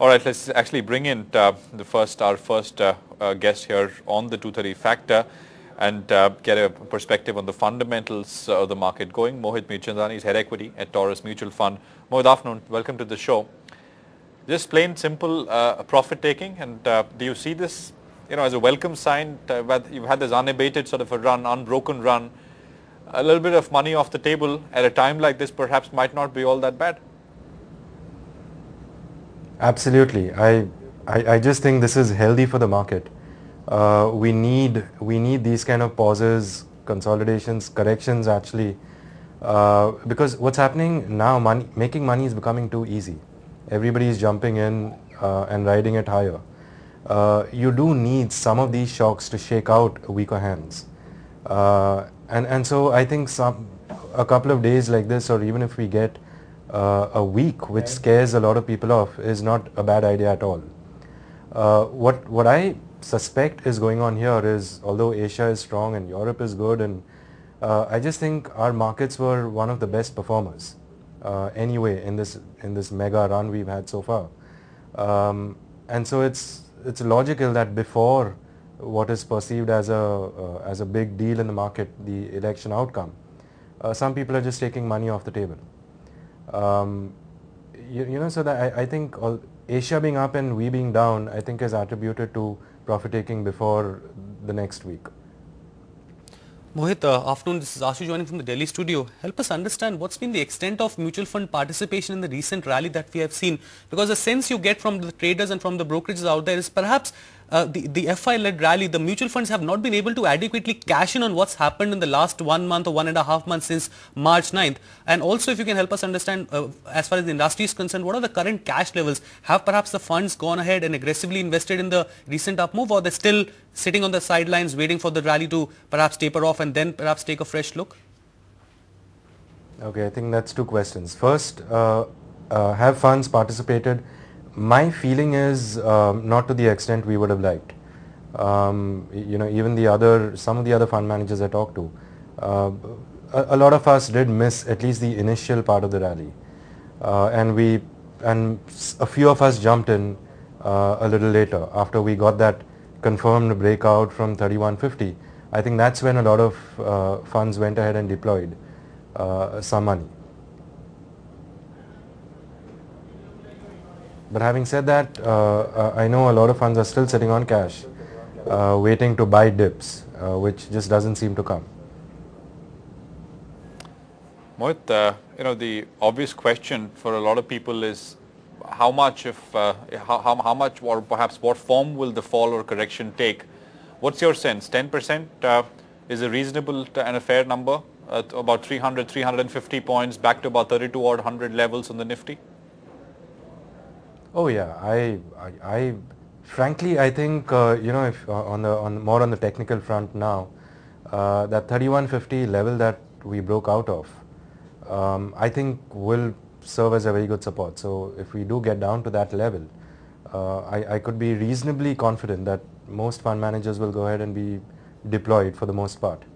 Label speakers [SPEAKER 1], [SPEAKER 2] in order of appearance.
[SPEAKER 1] All right, let's actually bring in uh, the first our first uh, uh, guest here on the 230 factor and uh, get a perspective on the fundamentals of the market going. Mohit Mirchandani is head equity at Taurus Mutual Fund. Mohit, afternoon. Welcome to the show. Just plain simple uh, profit taking and uh, do you see this you know as a welcome sign you've had this unabated sort of a run, unbroken run. A little bit of money off the table at a time like this perhaps might not be all that bad.
[SPEAKER 2] Absolutely. I, I, I just think this is healthy for the market. Uh, we need we need these kind of pauses, consolidations, corrections actually, uh, because what's happening now, money, making money is becoming too easy. Everybody is jumping in uh, and riding it higher. Uh, you do need some of these shocks to shake out weaker hands, uh, and and so I think some a couple of days like this, or even if we get uh, a week, which scares a lot of people off, is not a bad idea at all. Uh, what what I suspect is going on here is, although Asia is strong and Europe is good, and uh, I just think our markets were one of the best performers uh, anyway in this in this mega run we've had so far, um, and so it's it's logical that before what is perceived as a uh, as a big deal in the market, the election outcome, uh, some people are just taking money off the table. Um, you, you, know, so that I, I think uh, Asia being up and we being down, I think is attributed to profit taking before the next week.
[SPEAKER 3] Mohit, uh, afternoon, this is Ashu joining from the Delhi studio. Help us understand what's been the extent of mutual fund participation in the recent rally that we have seen because the sense you get from the traders and from the brokerages out there is perhaps uh, the, the FI-led rally, the mutual funds have not been able to adequately cash in on what's happened in the last one month or one and a half months since March 9th. And also if you can help us understand uh, as far as the industry is concerned, what are the current cash levels? Have perhaps the funds gone ahead and aggressively invested in the recent up move or they're still sitting on the sidelines waiting for the rally to perhaps taper off and then perhaps take a fresh look?
[SPEAKER 2] Okay, I think that's two questions. First, uh, uh, have funds participated my feeling is um, not to the extent we would have liked. Um, you know, even the other, some of the other fund managers I talked to, uh, a, a, lot of us did miss at least the initial part of the rally. Uh, and we, and a few of us jumped in uh, a little later after we got that confirmed breakout from 3150. I think that's when a lot of uh, funds went ahead and deployed uh, some money. But having said that, uh, uh, I know a lot of funds are still sitting on cash, uh, waiting to buy dips, uh, which just doesn't seem to come.
[SPEAKER 1] Mohit, uh, you know, the obvious question for a lot of people is how much if, uh, how, how, how, much or perhaps what form will the fall or correction take? What's your sense? 10% is a reasonable and a fair number? about 300, 350 points back to about 32 odd 100 levels on the Nifty?
[SPEAKER 2] Oh yeah, I, I, I frankly, I think uh, you know if uh, on the on more on the technical front now, uh, that 3150 level that we broke out of, um, I think will serve as a very good support. So if we do get down to that level, uh, I, I could be reasonably confident that most fund managers will go ahead and be
[SPEAKER 3] deployed for the most part.